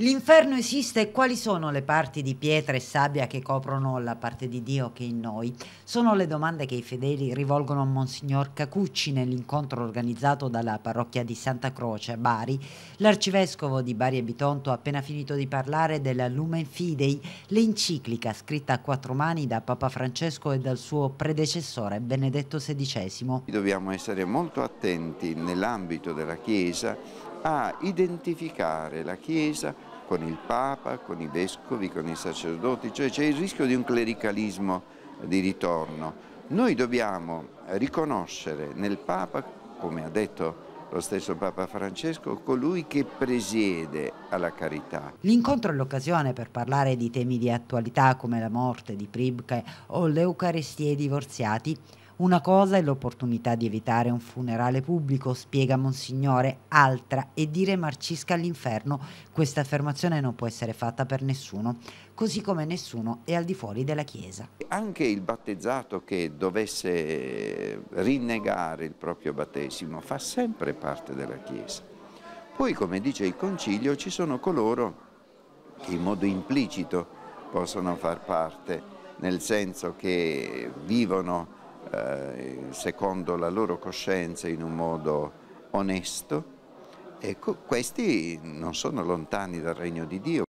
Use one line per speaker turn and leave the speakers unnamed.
L'inferno esiste e quali sono le parti di pietra e sabbia che coprono la parte di Dio che è in noi? Sono le domande che i fedeli rivolgono a Monsignor Cacucci nell'incontro organizzato dalla parrocchia di Santa Croce a Bari. L'arcivescovo di Bari e Bitonto ha appena finito di parlare della Lumen Fidei, l'enciclica scritta a quattro mani da Papa Francesco e dal suo predecessore Benedetto XVI.
Dobbiamo essere molto attenti nell'ambito della Chiesa a identificare la Chiesa con il Papa, con i Vescovi, con i sacerdoti, cioè c'è il rischio di un clericalismo di ritorno. Noi dobbiamo riconoscere nel Papa, come ha detto lo stesso Papa Francesco, colui che presiede alla carità.
L'incontro è l'occasione per parlare di temi di attualità come la morte di Pribke o le Eucaristie divorziati, una cosa è l'opportunità di evitare un funerale pubblico, spiega Monsignore, altra è dire marcisca all'inferno. Questa affermazione non può essere fatta per nessuno, così come nessuno è al di fuori della Chiesa.
Anche il battezzato che dovesse eh, rinnegare il proprio battesimo fa sempre parte della Chiesa. Poi, come dice il Concilio, ci sono coloro che in modo implicito possono far parte, nel senso che vivono eh, secondo la loro coscienza in un modo onesto. Ecco, questi non sono lontani dal regno di Dio